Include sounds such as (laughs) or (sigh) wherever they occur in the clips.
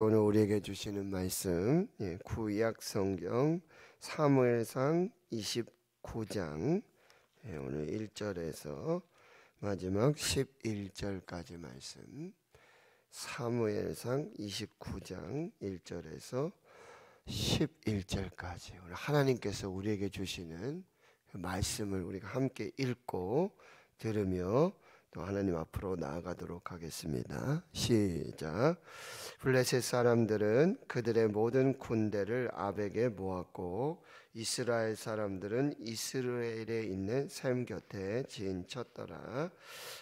오늘 우리에게 주시는 말씀 예, 구약 성경 사무엘상 29장 예, 오늘 1절에서 마지막 11절까지 말씀 사무엘상 29장 1절에서 11절까지 오늘 하나님께서 우리에게 주시는 그 말씀을 우리가 함께 읽고 들으며 하나님 앞으로 나아가도록 하겠습니다. 시작. 블레셋 사람들은 그들의 모든 군대를 아벡에 모았고 이스라엘 사람들은 이스라엘에 있는 샘 곁에 진쳤더라.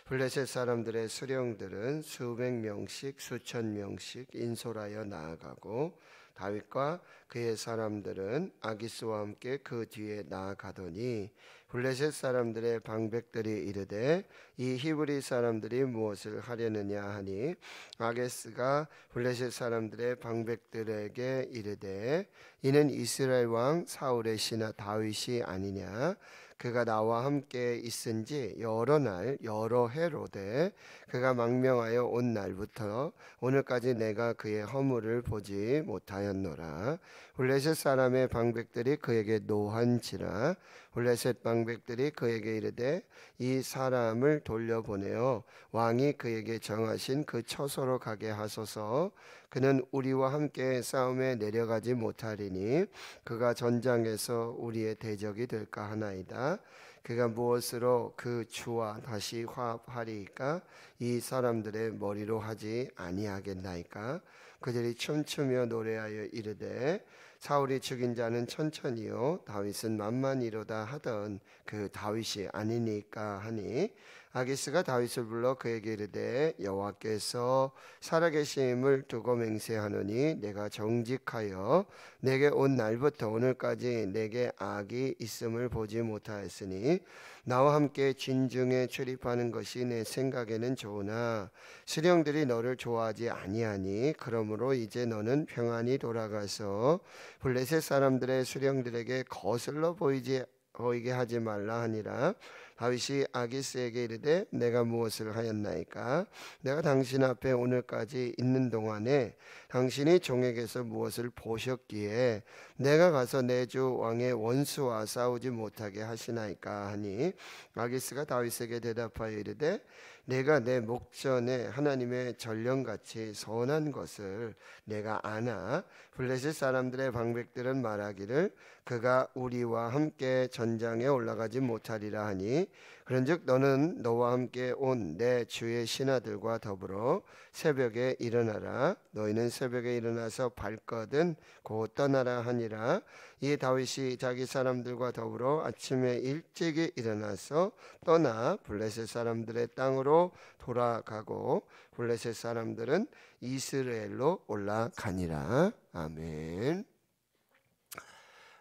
블레셋 사람들의 수령들은 수백 명씩 수천 명씩 인솔하여 나아가고 다윗과 그의 사람들은 아기스와 함께 그 뒤에 나아가더니 블레셋 사람들의 방백들이 이르되 이 히브리 사람들이 무엇을 하려느냐 하니 아게스가 블레셋 사람들의 방백들에게 이르되 이는 이스라엘 왕 사울의 신하 다윗이 아니냐 그가 나와 함께 있은지 여러 날 여러 해로되 그가 망명하여 온 날부터 오늘까지 내가 그의 허물을 보지 못하였노라 블레셋 사람의 방백들이 그에게 노한지라 블레셋 방백들이 그에게 이르되 이 사람을 돌려보내어 왕이 그에게 정하신 그 처소로 가게 하소서 그는 우리와 함께 싸움에 내려가지 못하리니 그가 전장에서 우리의 대적이 될까 하나이다 그가 무엇으로 그 주와 다시 화합하리이까 이 사람들의 머리로 하지 아니하겠나이까 그들이 춤추며 노래하여 이르되 사울이 죽인 자는 천천히요 다윗은 만만이로다 하던 그 다윗이 아니니까 하니 아기스가 다윗을 불러 그에게 이르되 여호와께서 살아계심을 두고 맹세하노니 내가 정직하여 내게 온 날부터 오늘까지 내게 악이 있음을 보지 못하였으니 나와 함께 진중에 출입하는 것이 내 생각에는 좋으나 수령들이 너를 좋아하지 아니하니 그러므로 이제 너는 평안히 돌아가서 블레셋 사람들의 수령들에게 거슬러 보이지 보이게 하지 말라 하니라 다윗이 아기스에게 이르되 내가 무엇을 하였나이까 내가 당신 앞에 오늘까지 있는 동안에 당신이 종에게서 무엇을 보셨기에 내가 가서 내 주 왕의 원수와 싸우지 못하게 하시나이까 하니 아기스가 다윗에게 대답하여 이르되 내가 내 목전에 하나님의 전령같이 선한 것을 내가 아나 블레셋 사람들의 방백들은 말하기를 그가 우리와 함께 전장에 올라가지 못하리라 하니 그런즉 너는 너와 함께 온 내 주의 신하들과 더불어 새벽에 일어나라 너희는 새벽에 일어나서 밟거든곧 떠나라 하니라 이 다윗이 자기 사람들과 더불어 아침에 일찍이 일어나서 떠나 블레셋 사람들의 땅으로 돌아가고 블레셋 사람들은 이스라엘로 올라가니라 아멘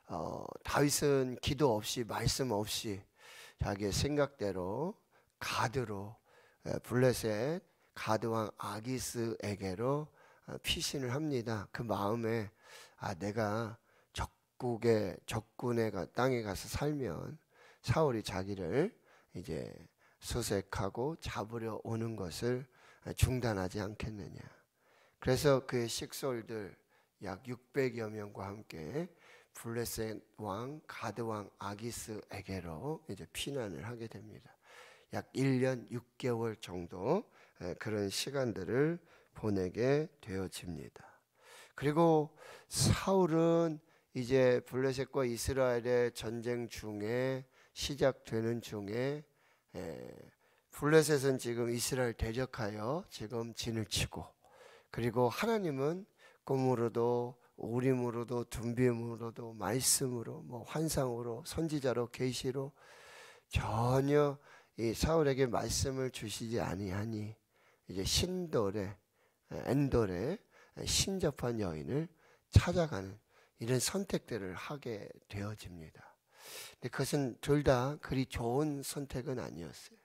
어, 다윗은 기도 없이 말씀 없이 자기의 생각대로 가드로 예, 블레셋 가드왕 아기스에게로 어, 피신을 합니다. 그 마음에 아 내가 적국의 적군의 땅에 가서 살면 사울이 자기를 이제 수색하고 잡으려 오는 것을 어, 중단하지 않겠느냐. 그래서 그의 식솔들 약 600여 명과 함께 블레셋 왕, 가드 왕 아기스에게로 이제 피난을 하게 됩니다. 약 1년 6개월 정도 예, 그런 시간들을 보내게 되어집니다. 그리고 사울은 이제 블레셋과 이스라엘의 전쟁 중에 시작되는 중에 예, 블레셋은 지금 이스라엘 대적하여 지금 진을 치고 그리고 하나님은 꿈으로도 우림으로도둠비음으로도 말씀으로 뭐 환상으로 선지자로 계시로 전혀 이 사울에게 말씀을 주시지 아니하니 이제 신돌에엔돌에 신접한 여인을 찾아가는 이런 선택들을 하게 되어집니다. 근데 그것은 둘 다 그리 좋은 선택은 아니었어요.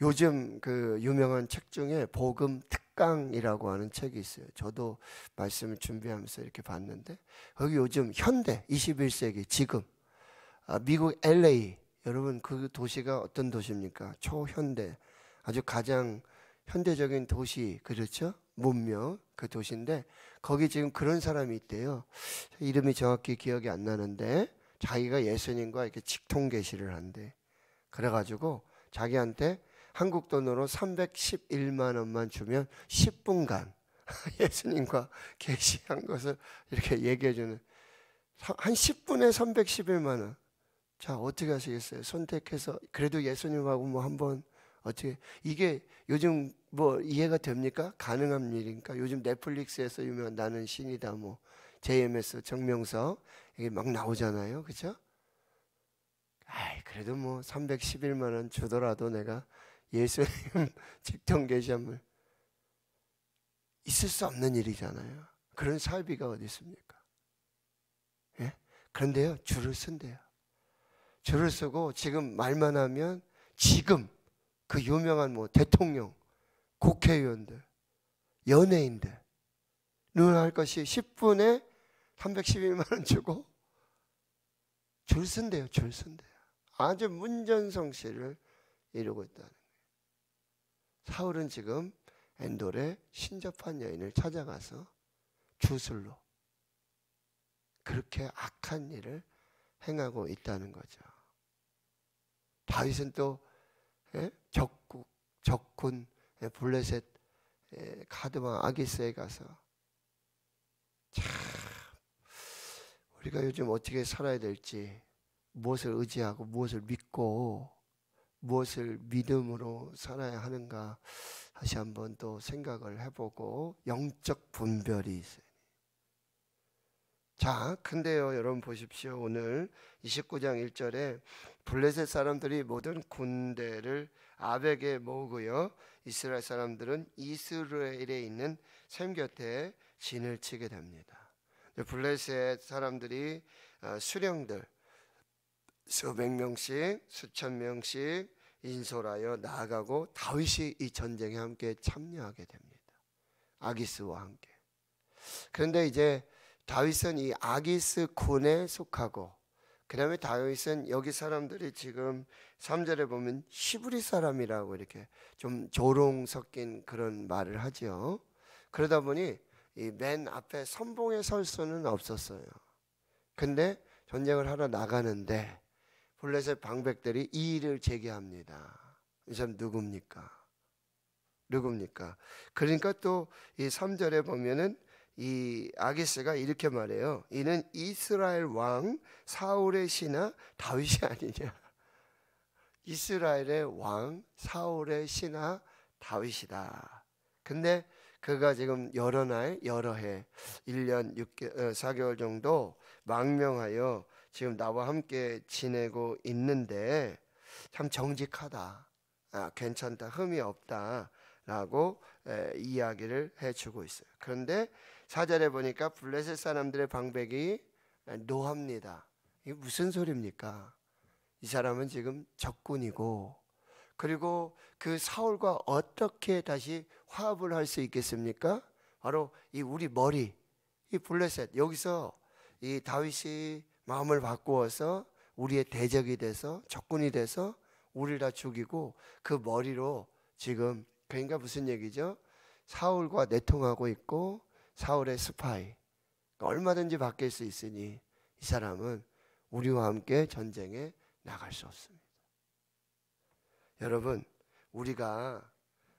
요즘 그 유명한 책 중에 복음 특 책강이라고 하는 책이 있어요. 저도 말씀을 준비하면서 이렇게 봤는데 거기 요즘 현대 21세기 지금 아, 미국 LA 여러분 그 도시가 어떤 도시입니까? 초현대 아주 가장 현대적인 도시 그렇죠? 문명 그 도시인데 거기 지금 그런 사람이 있대요. 이름이 정확히 기억이 안 나는데 자기가 예수님과 이렇게 직통 계시를 한대. 그래가지고 자기한테 한국 돈으로 311만 원만 주면 10분간 (laughs) 예수님과 계시한 것을 이렇게 얘기해 주는 한 10분에 311만 원. 자, 어떻게 하시겠어요? 선택해서 그래도 예수님하고 뭐 한번 어떻게 이게 요즘 뭐 이해가 됩니까? 가능한 일인가? 요즘 넷플릭스에서 유명한 나는 신이다 뭐 JMS 증명서 이게 막 나오잖아요. 그렇죠? 아이, 그래도 뭐 311만 원 주더라도 내가 예수님 (laughs) 직통 계시함을 있을 수 없는 일이잖아요. 그런 사비가 어디 있습니까? 예? 그런데요, 줄을 쓴대요. 줄을 쓰고 지금 말만 하면 지금 그 유명한 뭐 대통령, 국회의원들, 연예인들 눈할 것이 10분에 311만 원 주고 줄 쓴대요, 줄 쓴대요. 아주 문전성시를 이루고 있다는. 사울은 지금 엔돌의 신접한 여인을 찾아가서 주술로 그렇게 악한 일을 행하고 있다는 거죠. 다윗은 또 예? 적국, 적군, 예, 블레셋, 예, 가드마, 아기스에 가서 참 우리가 요즘 어떻게 살아야 될지 무엇을 의지하고 무엇을 믿고 무엇을 믿음으로 살아야 하는가 다시 한번 또 생각을 해보고 영적 분별이 있어요. 자, 근데요, 여러분 보십시오. 오늘 29장 1절에 블레셋 사람들이 모든 군대를 아벡에 모으고요. 이스라엘 사람들은 이스라엘에 있는 샘 곁에 진을 치게 됩니다. 블레셋 사람들이 어, 수령들, 수백 명씩 수천 명씩 인솔하여 나아가고 다윗이 이 전쟁에 함께 참여하게 됩니다. 아기스와 함께. 그런데 이제 다윗은 이 아기스 군에 속하고 그다음에 다윗은 여기 사람들이 지금 3절에 보면 히브리 사람이라고 이렇게 좀 조롱 섞인 그런 말을 하죠 그러다 보니 이 맨 앞에 선봉에 설 수는 없었어요. 근데 전쟁을 하러 나가는데 블레셋 방백들이 이 일을 제기합니다. 이 사람 누굽니까? 누굽니까? 그러니까 또이 3절에 보면은 이 아기스가 이렇게 말해요. 이는 이스라엘 왕 사울의 신하 다윗이 아니냐. 이스라엘의 왕 사울의 신하 다윗이다. 근데 그가 지금 여러 날, 여러 해, 1년 6개, 4개월 어, 정도 망명하여 지금 나와 함께 지내고 있는데 참 정직하다. 아, 괜찮다. 흠이 없다. 라고 에, 이야기를 해주고 있어요. 그런데 사절에 보니까 블레셋 사람들의 방백이 노합니다. 이게 무슨 소리입니까? 이 사람은 지금 적군이고 그리고 그 사울과 어떻게 다시 화합을 할 수 있겠습니까? 바로 이 우리 머리 이 블레셋 여기서 이 다윗이 마음을 바꾸어서 우리의 대적이 돼서 적군이 돼서 우리를 다 죽이고 그 머리로 지금 그러니까 무슨 얘기죠? 사울과 내통하고 있고 사울의 스파이 그러니까 얼마든지 바뀔 수 있으니 이 사람은 우리와 함께 전쟁에 나갈 수 없습니다. 여러분 우리가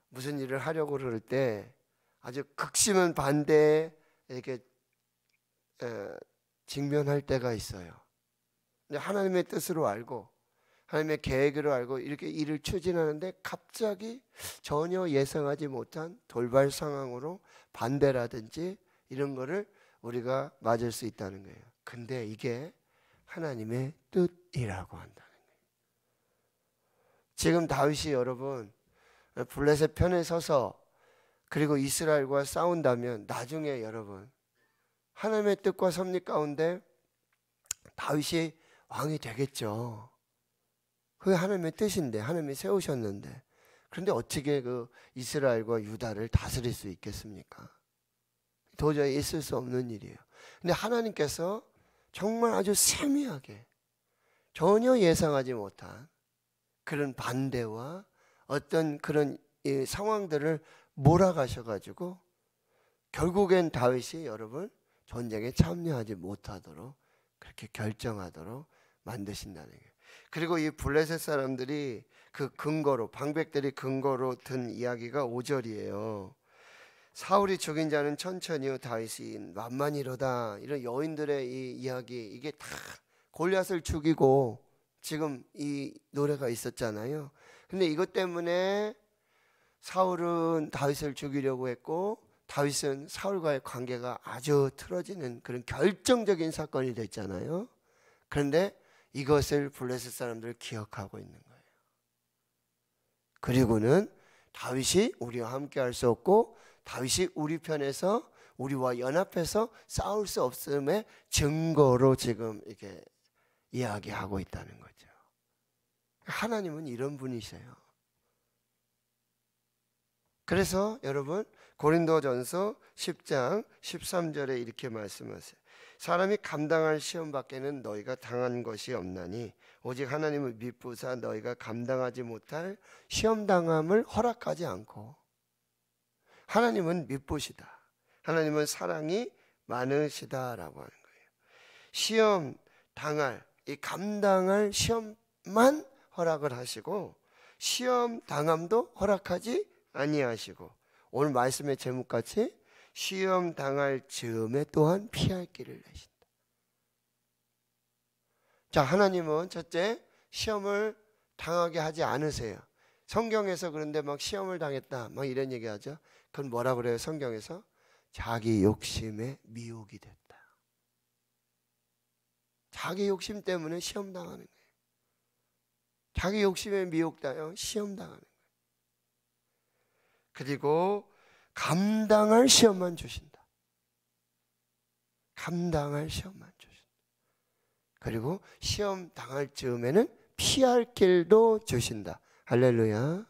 무슨 일을 하려고 그럴 때 아주 극심한 반대에 이렇게 에, 직면할 때가 있어요. 하나님의 뜻으로 알고 하나님의 계획으로 알고 이렇게 일을 추진하는데 갑자기 전혀 예상하지 못한 돌발 상황으로 반대라든지 이런 거를 우리가 맞을 수 있다는 거예요. 근데 이게 하나님의 뜻이라고 한다는 거예요. 지금 다윗이 여러분 블레셋 편에 서서 그리고 이스라엘과 싸운다면 나중에 여러분 하나님의 뜻과 섭리 가운데 다윗이 왕이 되겠죠. 그게 하나님의 뜻인데 하나님이 세우셨는데 그런데 어떻게 그 이스라엘과 유다를 다스릴 수 있겠습니까? 도저히 있을 수 없는 일이에요. 근데 하나님께서 정말 아주 세미하게 전혀 예상하지 못한 그런 반대와 어떤 그런 상황들을 몰아가셔가지고 결국엔 다윗이 여러분 전쟁에 참여하지 못하도록 그렇게 결정하도록 만드신다는 거예요. 그리고 이 블레셋 사람들이 그 근거로 방백들이 근거로 든 이야기가 5절이에요. 사울이 죽인 자는 천천히요 다윗이 만만히로다 이런 여인들의 이 이야기 이게 다 골리앗을 죽이고 지금 이 노래가 있었잖아요. 근데 이것 때문에 사울은 다윗을 죽이려고 했고 다윗은 사울과의 관계가 아주 틀어지는 그런 결정적인 사건이 됐잖아요. 그런데 이것을 블레셋 사람들 기억하고 있는 거예요. 그리고는 다윗이 우리와 함께 할 수 없고 다윗이 우리 편에서 우리와 연합해서 싸울 수 없음의 증거로 지금 이게 이야기하고 있다는 거죠. 하나님은 이런 분이세요. 그래서 여러분 고린도전서 10장 13절에 이렇게 말씀하세요. 사람이 감당할 시험 밖에는 너희가 당한 것이 없나니 오직 하나님을 믿부사 너희가 감당하지 못할 시험 당함을 허락하지 않고 하나님은 믿부시다. 하나님은 사랑이 많으시다라고 하는 거예요. 시험 당할 이 감당할 시험만 허락을 하시고 시험 당함도 허락하지 아니하시고 오늘 말씀의 제목같이 시험 당할 즈음에 또한 피할 길을 내신다. 자, 하나님은 첫째 시험을 당하게 하지 않으세요. 성경에서 그런데 막 시험을 당했다 막 이런 얘기하죠. 그건 뭐라 그래요? 성경에서 자기 욕심에 미혹이 됐다. 자기 욕심 때문에 시험 당하는 거예요. 자기 욕심에 미혹다요. 시험 당하는 거예요. 그리고 감당할 시험만 주신다. 감당할 시험만 주신다. 그리고 시험 당할 즈음에는 피할 길도 주신다. 할렐루야.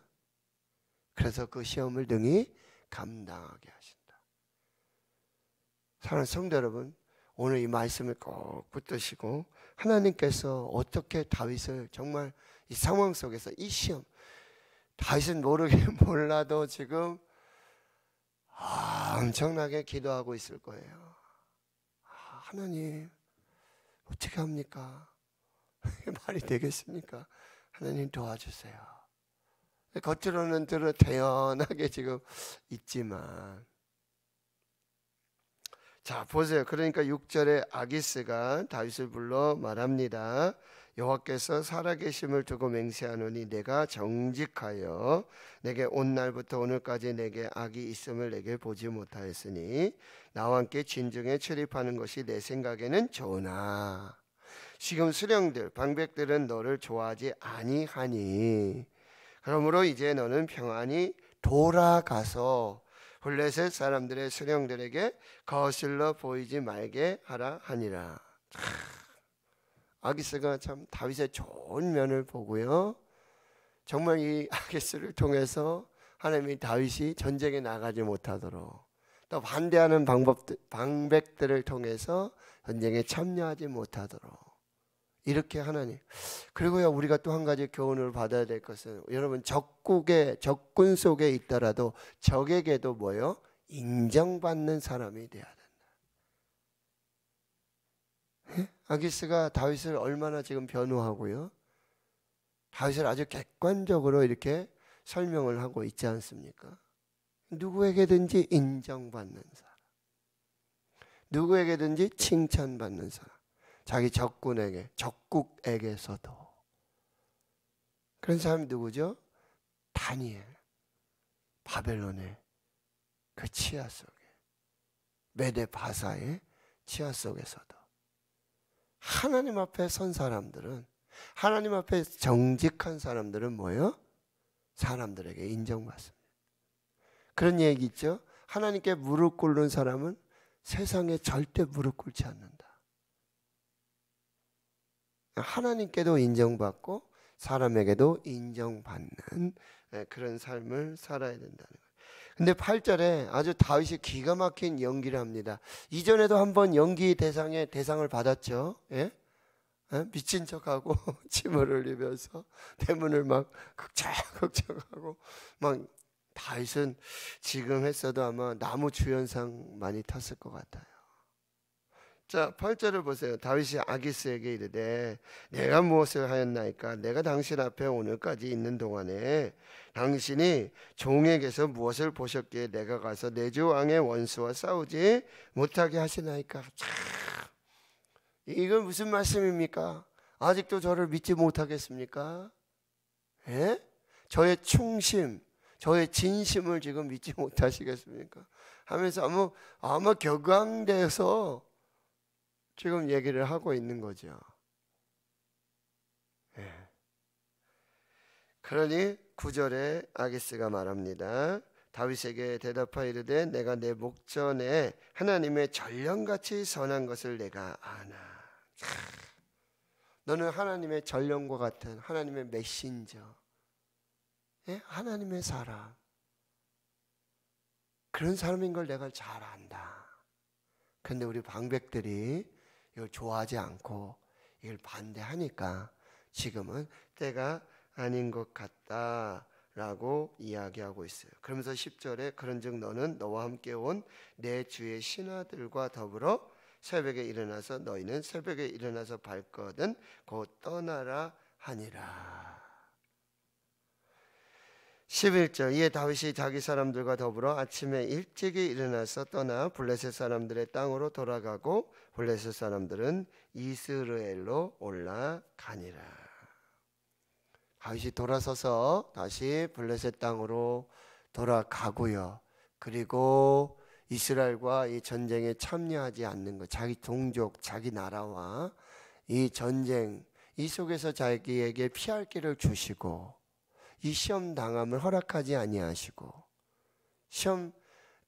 그래서 그 시험을 등이 감당하게 하신다. 사랑하는 성도 여러분, 오늘 이 말씀을 꼭 붙드시고 하나님께서 어떻게 다윗을 정말 이 상황 속에서 이 시험 다신 윗 모르게 (laughs) 몰라도 지금 아, 엄청나게 기도하고 있을 거예요. 아, 하나님, 어떻게 합니까? (laughs) 말이 되겠습니까? 하나님 도와주세요. 겉으로는 들어 대연하게 지금 있지만. 자, 보세요. 그러니까 6절에 아기스가 다윗을 불러 말합니다. 여호와께서 살아계심을 두고 맹세하노니 내가 정직하여 내게 온 날부터 오늘까지 내게 악이 있음을 내게 보지 못하였으니 나와 함께 진정에 출입하는 것이 내 생각에는 좋으나 지금 수령들 방백들은 너를 좋아하지 아니하니 그러므로 이제 너는 평안히 돌아가서 블레셋 사람들의 수령들에게 거슬러 보이지 말게 하라 하니라. 아기스가 참 다윗의 좋은 면을 보고요. 정말 이 아기스를 통해서 하나님이 다윗이 전쟁에 나가지 못하도록 또 반대하는 방법 방백들을 통해서 전쟁에 참여하지 못하도록 이렇게 하나님. 그리고요 우리가 또 한 가지 교훈을 받아야 될 것은 여러분 적국에 적군 속에 있더라도 적에게도 뭐요 인정받는 사람이 돼야 돼. 아기스가 다윗을 얼마나 지금 변호하고요. 다윗을 아주 객관적으로 이렇게 설명을 하고 있지 않습니까? 누구에게든지 인정받는 사람. 누구에게든지 칭찬받는 사람. 자기 적군에게, 적국에게서도. 그런 사람이 누구죠? 다니엘. 바벨론의 그 치아 속에. 메데바사의 치아 속에서도. 하나님 앞에 선 사람들은 하나님 앞에 정직한 사람들은 뭐예요? 사람들에게 인정받습니다. 그런 얘기 있죠. 하나님께 무릎 꿇는 사람은 세상에 절대 무릎 꿇지 않는다. 하나님께도 인정받고 사람에게도 인정받는 예, 그런 삶을 살아야 된다는 근데 8절에 아주 다윗이 기가 막힌 연기를 합니다. 이전에도 한번 연기 대상에 대상을 받았죠. 예? 예? 미친 척하고 (laughs) 침을 흘리면서 대문을 막 극적극적하고 막 다윗은 지금 했어도 아마 나무 주연상 많이 탔을 것 같아요. 자, 8절을 보세요. 다윗이 아기스에게 이르되 내가 무엇을 하였나이까 내가 당신 앞에 오늘까지 있는 동안에 당신이 종에게서 무엇을 보셨기에 내가 가서 내주 왕의 원수와 싸우지 못하게 하시나이까. 참. 이건 무슨 말씀입니까? 아직도 저를 믿지 못하겠습니까? 예? 저의 충심, 저의 진심을 지금 믿지 못하시겠습니까? 하면서 아마 아마 격앙돼서 지금 얘기를 하고 있는 거죠. 예. 그러니 구절에 아기스가 말합니다. 다윗에게 대답하이르되 내가 내 목전에 하나님의 전령같이 선한 것을 내가 아나. 너는 하나님의 전령과 같은 하나님의 메신저. 예? 하나님의 사람. 그런 사람인 걸 내가 잘 안다. 근데 우리 방백들이 이걸 좋아하지 않고 이걸 반대하니까 지금은 때가 아닌 것 같다. 라고 이야기하고 있어요. 그러면서 10절에 그런즉 너는 너와 함께 온 내 주의 신하들과 더불어 새벽에 일어나서 너희는 새벽에 일어나서 밝거든 곧 떠나라 하니라. 11절 이에 다윗이 자기 사람들과 더불어 아침에 일찍이 일어나서 떠나 블레셋 사람들의 땅으로 돌아가고 블레셋 사람들은 이스라엘로 올라가니라. 다윗이 돌아서서 다시 블레셋 땅으로 돌아가고요. 그리고 이스라엘과 이 전쟁에 참여하지 않는 것, 자기 동족, 자기 나라와 이 전쟁 이 속에서 자기에게 피할 길을 주시고 이 시험 당함을 허락하지 아니하시고 시험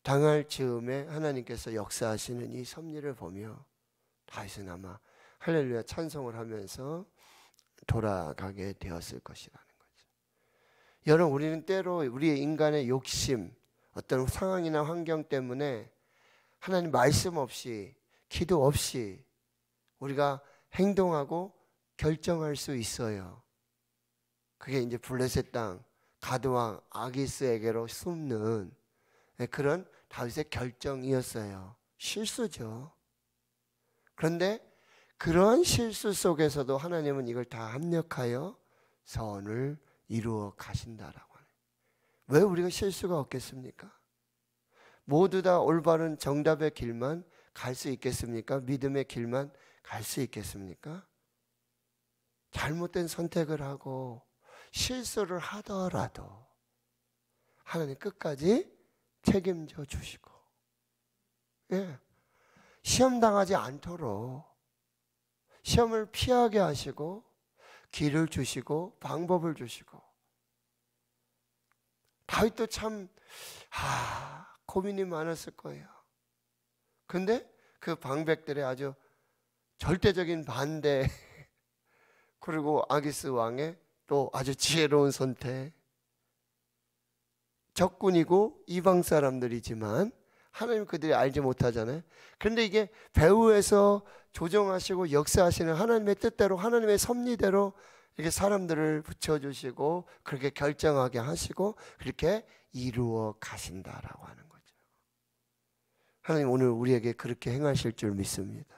당할 즈음에 하나님께서 역사하시는 이 섭리를 보며 다윗은 아마 할렐루야 찬송을 하면서 돌아가게 되었을 것이라는 거죠. 여러분 우리는 때로 우리의 인간의 욕심 어떤 상황이나 환경 때문에 하나님 말씀 없이 기도 없이 우리가 행동하고 결정할 수 있어요. 그게 이제 블레셋 땅 가드왕 아기스에게로 숨는 예, 그런 다윗의 결정이었어요. 실수죠. 그런데 그런 실수 속에서도 하나님은 이걸 다 합력하여 선을 이루어 가신다라고 요왜 우리가 실수가 없겠습니까? 모두 다 올바른 정답의 길만 갈 수 있겠습니까? 믿음의 길만 갈 수 있겠습니까? 잘못된 선택을 하고 실수를 하더라도 하나님 끝까지 책임져 주시고, 예. 시험 당하지 않도록 시험을 피하게 하시고, 길을 주시고, 방법을 주시고, 다윗도 참, 아, 고민이 많았을 거예요. 근데 그 방백들의 아주 절대적인 반대, (laughs) 그리고 아기스 왕의 또 아주 지혜로운 선택. 적군이고 이방 사람들이지만 하나님 그들이 알지 못하잖아요. 그런데 이게 배후에서 조정하시고 역사하시는 하나님의 뜻대로 하나님의 섭리대로 이렇게 사람들을 붙여주시고 그렇게 결정하게 하시고 그렇게 이루어 가신다라고 하는 거죠. 하나님 오늘 우리에게 그렇게 행하실 줄 믿습니다.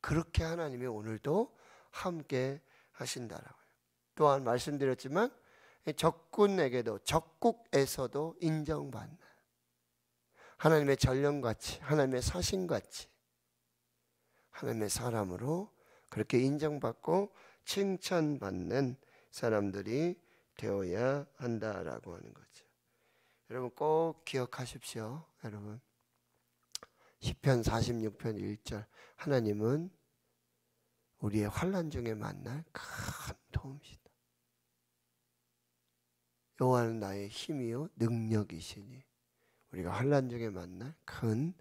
그렇게 하나님이 오늘도 함께 하신다라고요. 또한 말씀드렸지만 적군에게도 적국에서도 인정받는 하나님의 전령같이 하나님의 사신같이 하나님의 사람으로 그렇게 인정받고 칭찬받는 사람들이 되어야 한다라고 하는 거죠. 여러분 꼭 기억하십시오. 여러분. 10편 46편 1절. 하나님은 우리의 환란 중에 만날 큰 도움이시다. 여호와는 나의 힘이요 능력이시니 우리가 환란 중에 만날 큰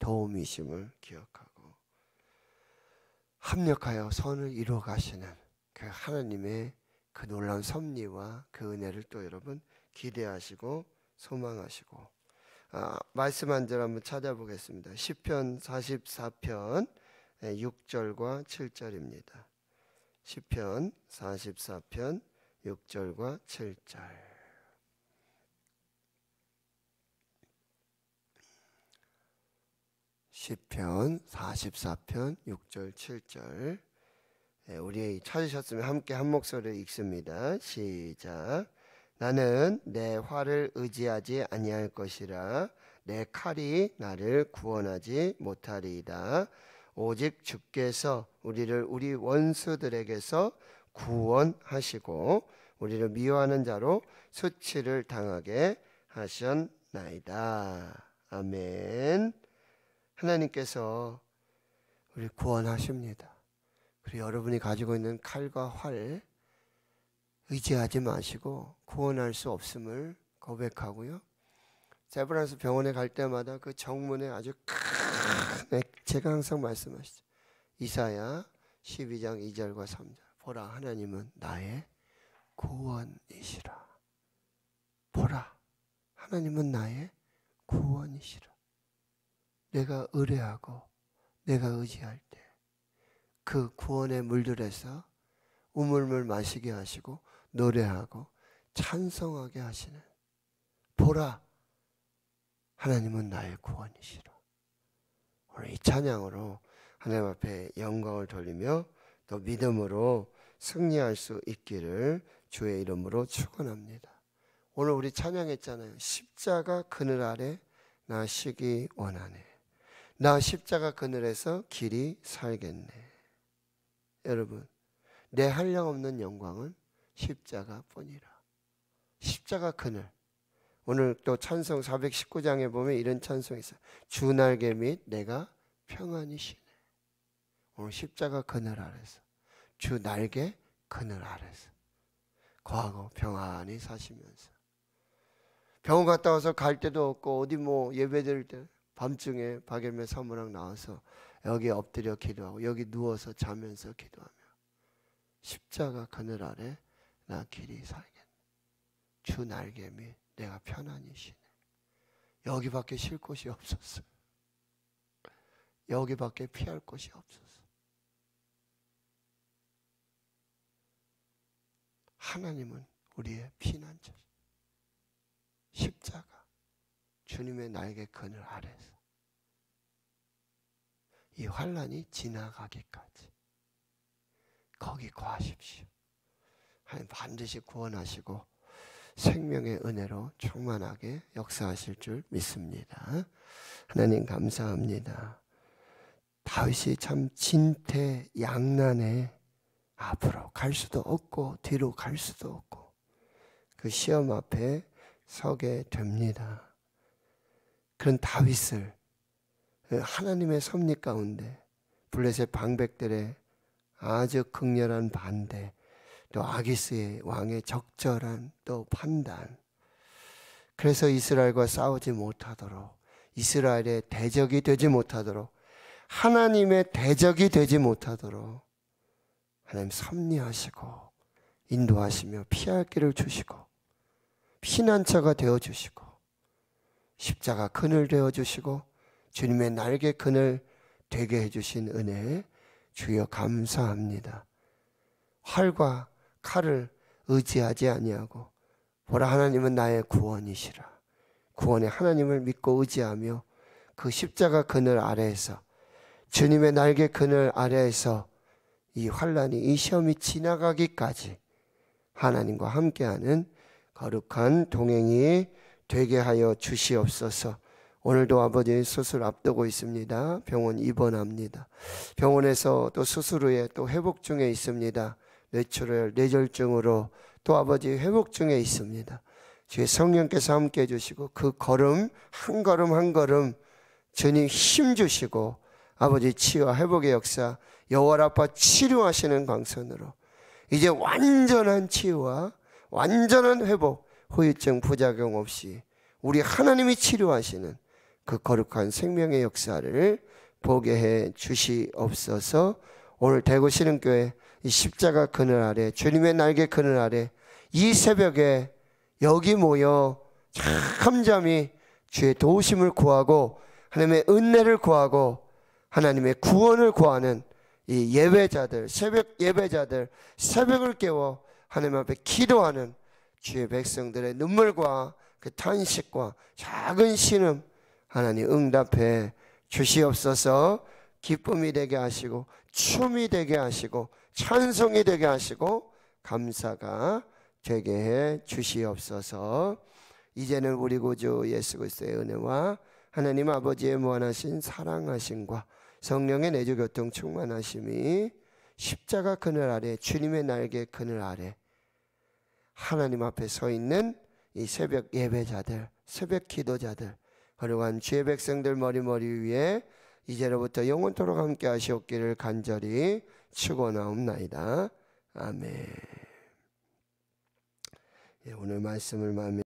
도움이심을 기억하고 합력하여 선을 이루어 가시는 그 하나님의 그 놀라운 섭리와 그 은혜를 또 여러분 기대하시고 소망하시고 아, 말씀 한절 한번 찾아보겠습니다. 시편 44편 6절과 예, 7절입니다. 시편 44편 6절과 7절. 시편 44편 6절 7절. 우리 찾으셨으면 함께 한 목소리를 읽습니다. 시작. 나는 내 화를 의지하지 아니할 것이라 내 칼이 나를 구원하지 못하리이다. 오직 주께서 우리를 우리 원수들에게서 구원하시고 우리를 미워하는 자로 수치를 당하게 하셨나이다. 아멘. 하나님께서 우리 구원하십니다. 그리고 여러분이 가지고 있는 칼과 활 의지하지 마시고 구원할 수 없음을 고백하고요. 세브란스 병원에 갈 때마다 그 정문에 아주 큰 네, 제가 항상 말씀하시죠. 이사야 12장 2절과 3절. 보라 하나님은 나의 구원이시라. 보라 하나님은 나의 구원이시라. 내가 의뢰하고 내가 의지할 때 그 구원의 물들에서 우물물 마시게 하시고 노래하고 찬성하게 하시는 보라 하나님은 나의 구원이시라. 오늘 이 찬양으로 하나님 앞에 영광을 돌리며 또 믿음으로 승리할 수 있기를 주의 이름으로 축원합니다. 오늘 우리 찬양했잖아요. 십자가 그늘 아래 나 쉬기 원하네. 나 십자가 그늘에서 길이 살겠네. 여러분, 내 한량 없는 영광은 십자가뿐이라. 십자가 그늘. 오늘 또 찬송 419장에 보면 이런 찬송이 있어요. 주 날개 및 내가 평안히 쉬네. 오늘 십자가 그늘 아래서 주 날개 그늘 아래서 거하고 평안히 사시면서 병원 갔다 와서 갈 데도 없고 어디 뭐 예배 드릴 때 밤중에 박예매 사무랑 나와서 여기 엎드려 기도하고 여기 누워서 자면서 기도하며 십자가 그늘 아래 나 길이 살겠네 주 날개 및 내가 편안히 쉬네. 여기밖에 쉴 곳이 없었어요. 여기밖에 피할 곳이 없었어요. 하나님은 우리의 피난처. 십자가. 주님의 날개 그늘 아래서. 이 환란이 지나가기까지. 거기 거하십시오. 하나님 반드시 구원하시고 생명의 은혜로 충만하게 역사하실 줄 믿습니다. 하나님 감사합니다. 다윗이 참 진태 양난에 앞으로 갈 수도 없고 뒤로 갈 수도 없고 그 시험 앞에 서게 됩니다. 그런 다윗을 하나님의 섭리 가운데 블레셋 방백들의 아주 극렬한 반대 또 아기스의 왕의 적절한 또 판단. 그래서 이스라엘과 싸우지 못하도록 이스라엘의 대적이 되지 못하도록 하나님의 대적이 되지 못하도록 하나님 섭리하시고 인도하시며 피할 길을 주시고 피난처가 되어 주시고 십자가 그늘 되어 주시고 주님의 날개 그늘 되게 해 주신 은혜 주여 감사합니다. 활과 칼을 의지하지 아니하고 보라 하나님은 나의 구원이시라. 구원의 하나님을 믿고 의지하며 그 십자가 그늘 아래에서 주님의 날개 그늘 아래에서 이 환란이 이 시험이 지나가기까지 하나님과 함께하는 거룩한 동행이 되게 하여 주시옵소서. 오늘도 아버지 수술 앞두고 있습니다. 병원 입원합니다. 병원에서 또 수술 후에 또 회복 중에 있습니다. 뇌출혈, 뇌졸중으로 또 아버지 회복 증에 있습니다. 주의 성령께서 함께 해주시고 그 걸음 한 걸음 한 걸음 주님 힘 주시고 아버지 치유와 회복의 역사 여월 아파 치료하시는 광선으로 이제 완전한 치유와 완전한 회복 후유증 부작용 없이 우리 하나님이 치료하시는 그 거룩한 생명의 역사를 보게 해 주시옵소서 오늘 대구 시흥교회 십자가 그늘 아래 주님의 날개 그늘 아래 이 새벽에 여기 모여 잠잠히 주의 도우심을 구하고 하나님의 은혜를 구하고 하나님의 구원을 구하는 이 예배자들 새벽 예배자들 새벽을 깨워 하나님 앞에 기도하는 주의 백성들의 눈물과 그 탄식과 작은 신음 하나님 응답해 주시옵소서 기쁨이 되게 하시고 춤이 되게 하시고 찬송이 되게 하시고 감사가 되게 해 주시옵소서. 이제는 우리 구주 예수 그리스도의 은혜와 하나님 아버지의 무한하신 사랑하심과 성령의 내주 교통 충만하심이 십자가 그늘 아래 주님의 날개 그늘 아래 하나님 앞에 서 있는 이 새벽 예배자들, 새벽 기도자들, 거룩한 주의 백성들 머리머리 위에 이제로부터 영원토록 함께 하시옵기를 간절히 축원나옵나이다 아멘. 예, 오늘 말씀을 마음에